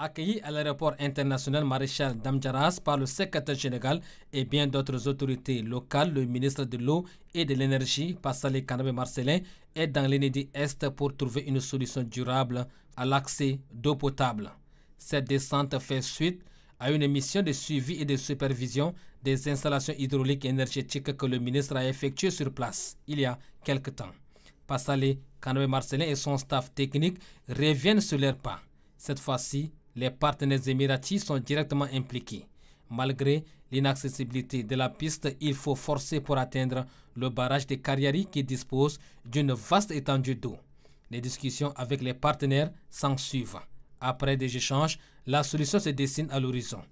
accueilli à l'aéroport international Maréchal Damjaras par le secrétaire général et bien d'autres autorités locales, le ministre de l'Eau et de l'Énergie, Passalé Kanabé Marcelin, est dans l'Enedi Est pour trouver une solution durable à l'accès d'eau potable. Cette descente fait suite à une mission de suivi et de supervision des installations hydrauliques et énergétiques que le ministre a effectuées sur place il y a quelques temps. Passalé Kanabé Marcelin et son staff technique reviennent sur leurs pas. Cette fois-ci, les partenaires émiratis sont directement impliqués. Malgré l'inaccessibilité de la piste, il faut forcer pour atteindre le barrage de Cariari qui dispose d'une vaste étendue d'eau. Les discussions avec les partenaires s'en suivent. Après des échanges, la solution se dessine à l'horizon.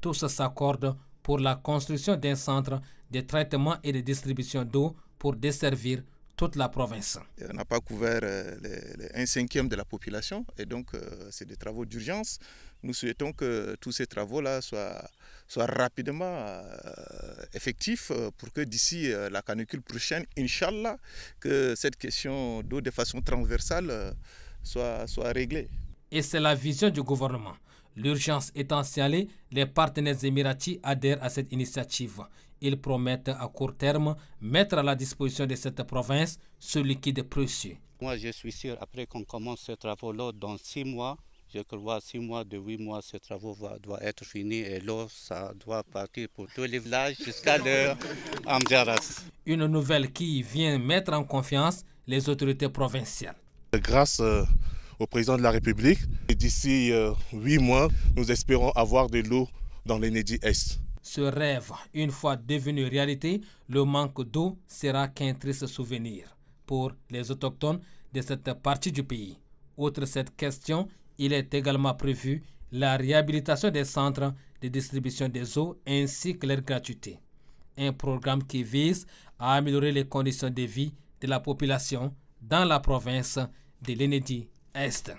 Tous s'accordent pour la construction d'un centre de traitement et de distribution d'eau pour desservir toute la province. On euh, n'a pas couvert euh, les, un cinquième de la population et donc euh, c'est des travaux d'urgence. Nous souhaitons que tous ces travaux-là soient, soient, rapidement effectifs pour que d'ici la canicule prochaine, Inch'Allah, que cette question d'eau de façon transversale soit, soit réglée. Et c'est la vision du gouvernement. L'urgence étant signalée, les partenaires émiratis adhèrent à cette initiative. Ils promettent à court terme mettre à la disposition de cette province ce liquide précieux. Moi, je suis sûr, après qu'on commence ce travaux-là, dans six mois, je crois six mois, de huit mois, ce travaux doit être fini et l'eau, ça doit partir pour tous les villages jusqu'à Amjaras. Une nouvelle qui vient mettre en confiance les autorités provinciales. Grâce euh, au président de la République, d'ici euh, huit mois, nous espérons avoir de l'eau dans l'Enedi Est. Ce rêve, une fois devenu réalité, le manque d'eau sera qu'un triste souvenir pour les autochtones de cette partie du pays. Outre cette question, il est également prévu la réhabilitation des centres de distribution des eaux ainsi que leur gratuité. Un programme qui vise à améliorer les conditions de vie de la population dans la province de l'Enedi Est.